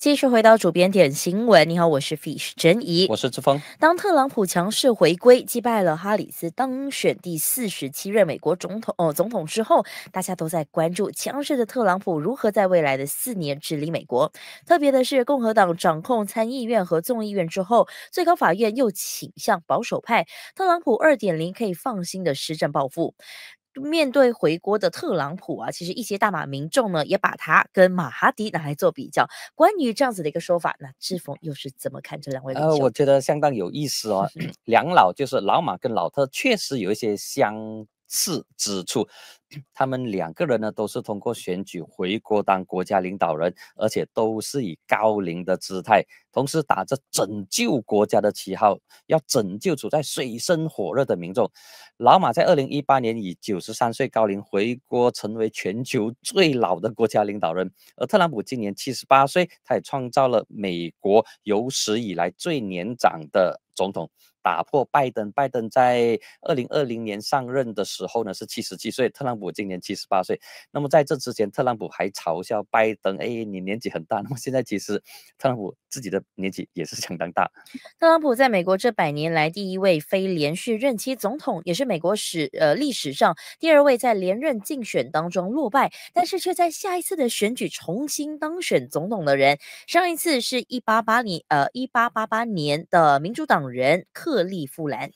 继续回到主编点新闻，你好，我是 Fish 真怡，我是志峰。当特朗普强势回归，击败了哈里斯当选第四十七任美国总统总统之后，大家都在关注强势的特朗普如何在未来的四年治理美国。特别的是，共和党掌控参议院和众议院之后，最高法院又倾向保守派，特朗普二点零可以放心的施政报复。面对回国的特朗普啊，其实一些大马民众呢也把他跟马哈迪拿来做比较。关于这样子的一个说法，那志峰又是怎么看这两位呃，我觉得相当有意思哦，两老就是老马跟老特，确实有一些相。是之处，他们两个人呢都是通过选举回国当国家领导人，而且都是以高龄的姿态，同时打着拯救国家的旗号，要拯救处在水深火热的民众。老马在二零一八年以九十三岁高龄回国，成为全球最老的国家领导人，而特朗普今年七十八岁，他也创造了美国有史以来最年长的总统。打破拜登，拜登在二零二零年上任的时候呢是七十七岁，特朗普今年七十八岁。那么在这之前，特朗普还嘲笑拜登：“哎，你年纪很大。”那么现在其实特朗普自己的年纪也是相当大。特朗普在美国这百年来第一位非连续任期总统，也是美国史呃历史上第二位在连任竞选当中落败，但是却在下一次的选举重新当选总统的人。上一次是一八八零呃一八八八年的民主党人克。特利夫兰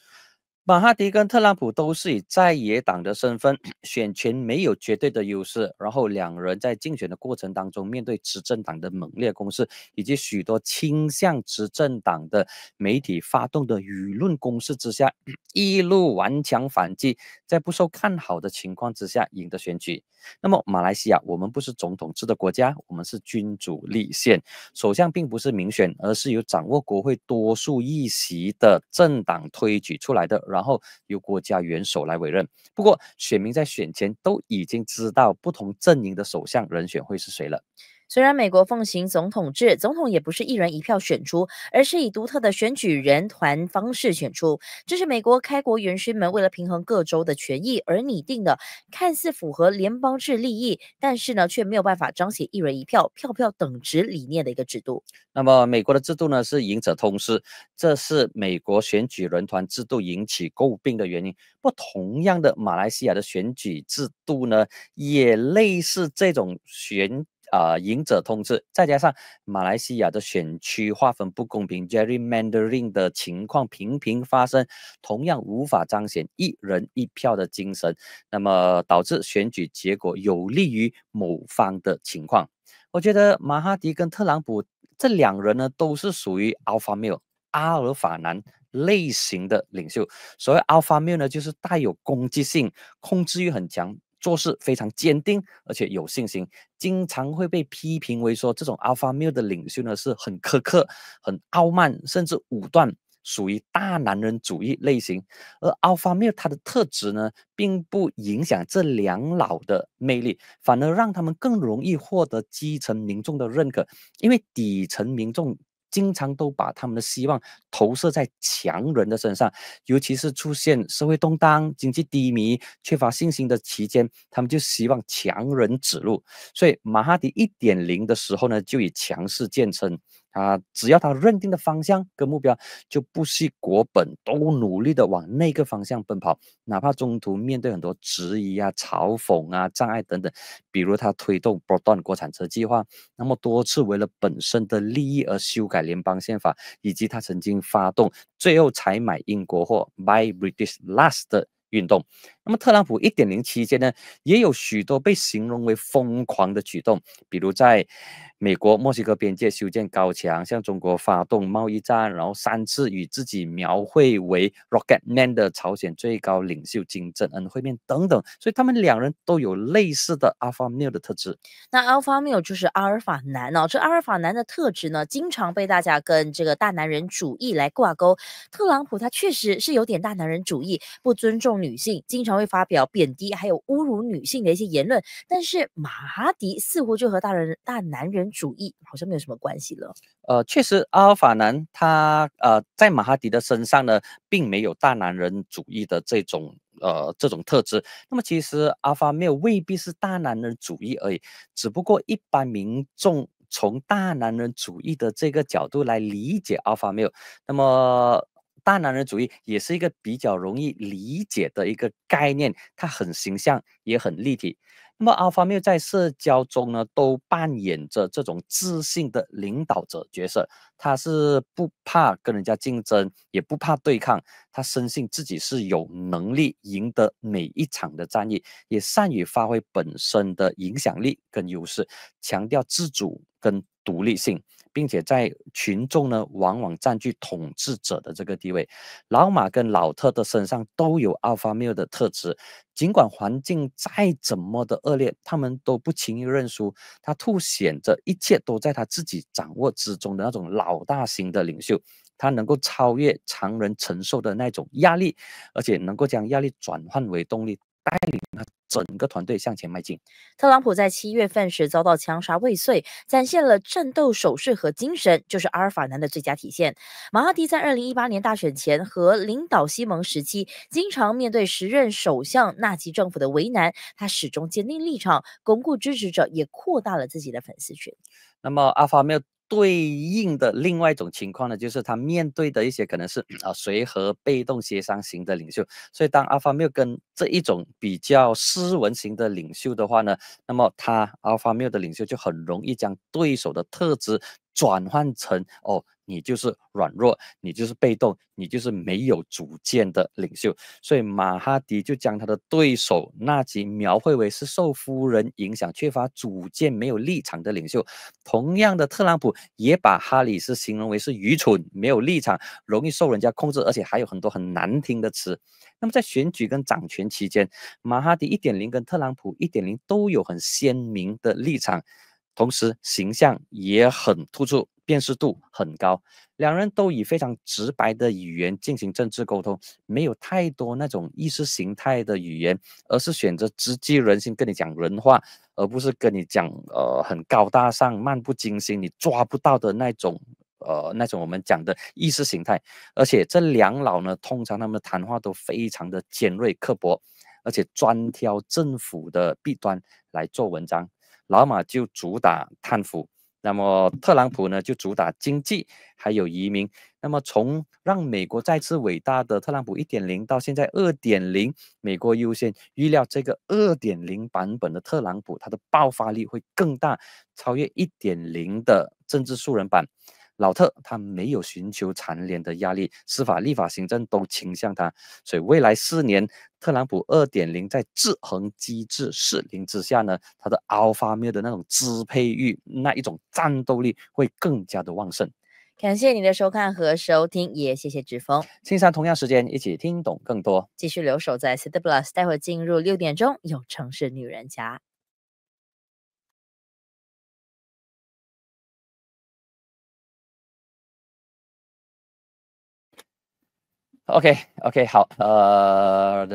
马哈迪跟特朗普都是以在野党的身份，选权没有绝对的优势。然后两人在竞选的过程当中，面对执政党的猛烈攻势，以及许多倾向执政党的媒体发动的舆论攻势之下，一路顽强反击，在不受看好的情况之下赢得选举。那么，马来西亚我们不是总统制的国家，我们是君主立宪，首相并不是民选，而是由掌握国会多数议席的政党推举出来的。然后由国家元首来委任。不过，选民在选前都已经知道不同阵营的首相人选会是谁了。虽然美国奉行总统制，总统也不是一人一票选出，而是以独特的选举人团方式选出。这是美国开国元勋们为了平衡各州的权益而拟定的，看似符合联邦制利益，但是呢，却没有办法彰显一人一票、票票等值理念的一个制度。那么，美国的制度呢是赢者通吃，这是美国选举人团制度引起诟病的原因。不同样的，马来西亚的选举制度呢也类似这种选。啊，赢者通吃，再加上马来西亚的选区划分不公平，gerrymandering 的情况频频发生，同样无法彰显一人一票的精神，那么导致选举结果有利于某方的情况。我觉得马哈迪跟特朗普这两人呢，都是属于 alpha male 阿尔法男类型的领袖。所谓 alpha male 呢，就是带有攻击性，控制欲很强。做事非常坚定，而且有信心，经常会被批评为说这种 Alpha Male 的领袖呢是很苛刻、很傲慢，甚至武断，属于大男人主义类型。而 Alpha Male 它的特质呢，并不影响这两老的魅力，反而让他们更容易获得基层民众的认可，因为底层民众。经常都把他们的希望投射在强人的身上，尤其是出现社会动荡、经济低迷、缺乏信心的期间，他们就希望强人指路。所以，马哈迪一点零的时候呢，就以强势见称。他只要他认定的方向跟目标，就不惜国本，都努力的往那个方向奔跑，哪怕中途面对很多质疑啊、嘲讽啊、障碍等等。比如他推动 Broaden 国产车计划，那么多次为了本身的利益而修改联邦宪法，以及他曾经发动最后才买英国货 （Buy British Last） 的运动。那么特朗普一点零期间呢，也有许多被形容为疯狂的举动，比如在美国墨西哥边界修建高墙，向中国发动贸易战，然后三次与自己描绘为 rocket man 的朝鲜最高领袖金正恩会面等等。所以他们两人都有类似的 alpha male 的特质。那 alpha male 就是阿尔法男哦，这阿尔法男的特质呢，经常被大家跟这个大男人主义来挂钩。特朗普他确实是有点大男人主义，不尊重女性，经常。会发表贬低还有侮辱女性的一些言论，但是马哈迪似乎就和大人大男人主义好像没有什么关系了。呃，确实，阿尔法男他呃在马哈迪的身上呢，并没有大男人主义的这种呃这种特质。那么，其实阿尔法缪未必是大男人主义而已，只不过一般民众从大男人主义的这个角度来理解阿尔法缪。那么。大男人主义也是一个比较容易理解的一个概念，它很形象，也很立体。那么阿 l p h a m 在社交中呢，都扮演着这种自信的领导者角色。他是不怕跟人家竞争，也不怕对抗。他深信自己是有能力赢得每一场的战役，也善于发挥本身的影响力跟优势，强调自主跟独立性。并且在群众呢，往往占据统治者的这个地位。老马跟老特的身上都有 Alpha 谬的特质，尽管环境再怎么的恶劣，他们都不轻易认输。他凸显着一切都在他自己掌握之中的那种老大型的领袖，他能够超越常人承受的那种压力，而且能够将压力转换为动力，带领。他整个团队向前迈进。特朗普在七月份时遭到枪杀未遂，展现了战斗手势和精神，就是阿尔法男的最佳体现。马哈蒂在二零一八年大选前和领导西蒙时期，经常面对时任首相纳吉政府的为难，他始终坚定立场，巩固支持者，也扩大了自己的粉丝群。那么，阿法没有。对应的另外一种情况呢，就是他面对的一些可能是啊随和、被动、协商型的领袖，所以当阿法 p h 跟这一种比较斯文型的领袖的话呢，那么他阿法 p h 的领袖就很容易将对手的特质转换成哦。你就是软弱，你就是被动，你就是没有主见的领袖。所以马哈迪就将他的对手纳吉描绘为是受夫人影响、缺乏主见、没有立场的领袖。同样的，特朗普也把哈里斯形容为是愚蠢、没有立场、容易受人家控制，而且还有很多很难听的词。那么在选举跟掌权期间，马哈迪一点零跟特朗普一点零都有很鲜明的立场，同时形象也很突出。辨识度很高，两人都以非常直白的语言进行政治沟通，没有太多那种意识形态的语言，而是选择直击人心，跟你讲人话，而不是跟你讲呃很高大上、漫不经心、你抓不到的那种呃那种我们讲的意识形态。而且这两老呢，通常他们的谈话都非常的尖锐、刻薄，而且专挑政府的弊端来做文章。老马就主打贪腐。那么，特朗普呢就主打经济还有移民。那么，从让美国再次伟大的特朗普一点零到现在二点零美国优先，预料这个二点零版本的特朗普，他的爆发力会更大，超越一点零的政治素人版。老特他没有寻求残联的压力，司法、立法、行政都倾向他，所以未来四年，特朗普二点零在制衡机制失灵之下呢，他的 alpha male 的那种支配欲、那一种战斗力会更加的旺盛。感谢你的收看和收听，也谢谢志峰青山，同样时间一起听懂更多，继续留守在 C y Plus，待会进入六点钟有城市女人家。OK，OK，好，呃，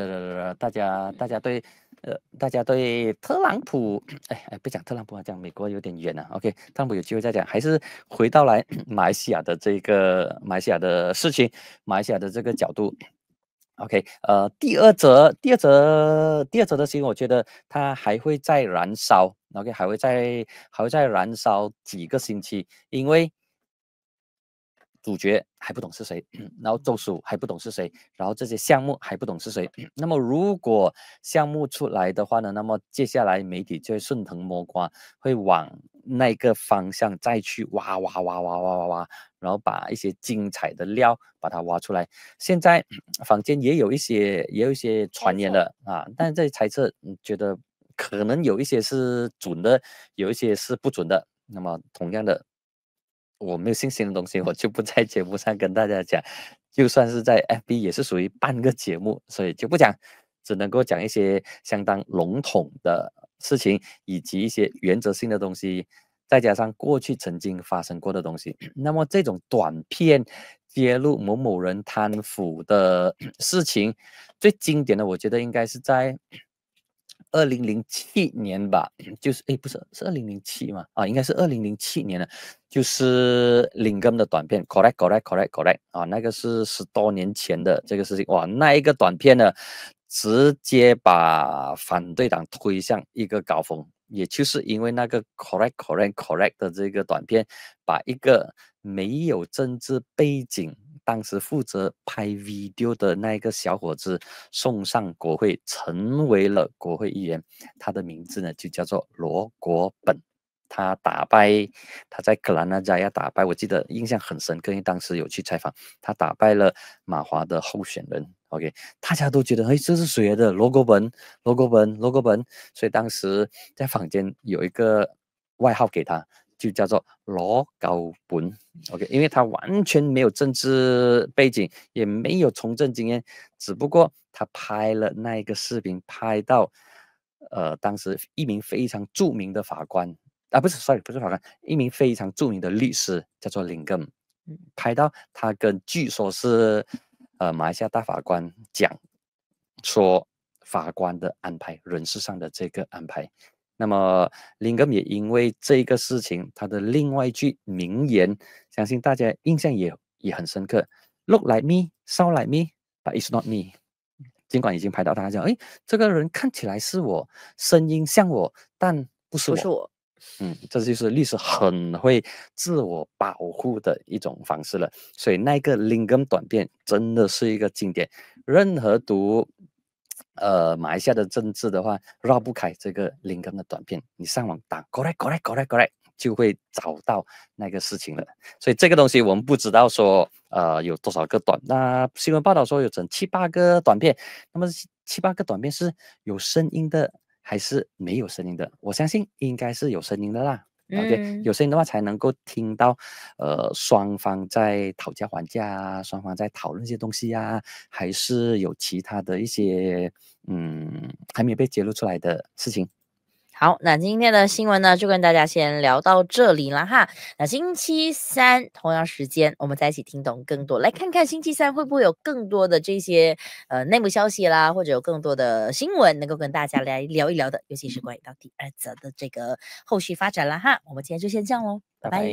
大家，大家对，呃，大家对特朗普，哎哎，不讲特朗普啊，讲美国有点远了。OK，特朗普有机会再讲，还是回到来马来西亚的这个马来西亚的事情，马来西亚的这个角度。OK，呃，第二则，第二则，第二则的事情，我觉得它还会再燃烧。OK，还会再还会再燃烧几个星期，因为。主角还不懂是谁，然后周叔还不懂是谁，然后这些项目还不懂是谁。那么如果项目出来的话呢？那么接下来媒体就会顺藤摸瓜，会往那个方向再去挖挖挖挖挖挖挖，然后把一些精彩的料把它挖出来。现在坊间也有一些也有一些传言的啊，但这些猜测，觉得可能有一些是准的，有一些是不准的。那么同样的。我没有信心的东西，我就不在节目上跟大家讲。就算是在 F B，也是属于半个节目，所以就不讲，只能够讲一些相当笼统的事情，以及一些原则性的东西，再加上过去曾经发生过的东西。那么这种短片揭露某某人贪腐的 事情，最经典的，我觉得应该是在。二零零七年吧，就是哎，不是是二零零七嘛？啊，应该是二零零七年了，就是林根的短片，correct，correct，correct，correct 啊，那个是十多年前的这个事情，哇，那一个短片呢，直接把反对党推向一个高峰，也就是因为那个 correct，correct，correct 的这个短片，把一个没有政治背景。当时负责拍 video 的那一个小伙子送上国会，成为了国会议员。他的名字呢就叫做罗国本。他打败他在克兰纳加要打败，我记得印象很深刻，因为当时有去采访他打败了马华的候选人。OK，大家都觉得哎这是谁的？罗国本，罗国本，罗国本。所以当时在坊间有一个外号给他。就叫做罗高本，OK，因为他完全没有政治背景，也没有从政经验，只不过他拍了那个视频，拍到，呃，当时一名非常著名的法官，啊，不是，sorry，不是法官，一名非常著名的律师叫做林根，拍到他跟据说是，呃，马来西亚大法官讲，说法官的安排，人事上的这个安排。那么林根也因为这个事情，他的另外一句名言，相信大家印象也也很深刻。Look like me, sound like me, but it's not me。尽管已经拍到他讲，哎，这个人看起来是我，声音像我，但不是不是我。嗯，这就是律师很会自我保护的一种方式了。所以那个林 m 短片真的是一个经典，任何读。呃，马来西亚的政治的话，绕不开这个林根的短片。你上网打过来，过来，过来，过来，就会找到那个事情了。所以这个东西我们不知道说，呃，有多少个短。那新闻报道说有整七八个短片，那么七八个短片是有声音的还是没有声音的？我相信应该是有声音的啦。OK，有声音的话才能够听到，呃，双方在讨价还价啊，双方在讨论一些东西呀，还是有其他的一些，嗯，还没有被揭露出来的事情。好，那今天的新闻呢，就跟大家先聊到这里了哈。那星期三同样时间，我们再一起听懂更多。来看看星期三会不会有更多的这些呃内幕消息啦，或者有更多的新闻能够跟大家来聊一聊的，尤其是关于到第二则的这个后续发展了哈。我们今天就先这样喽，拜。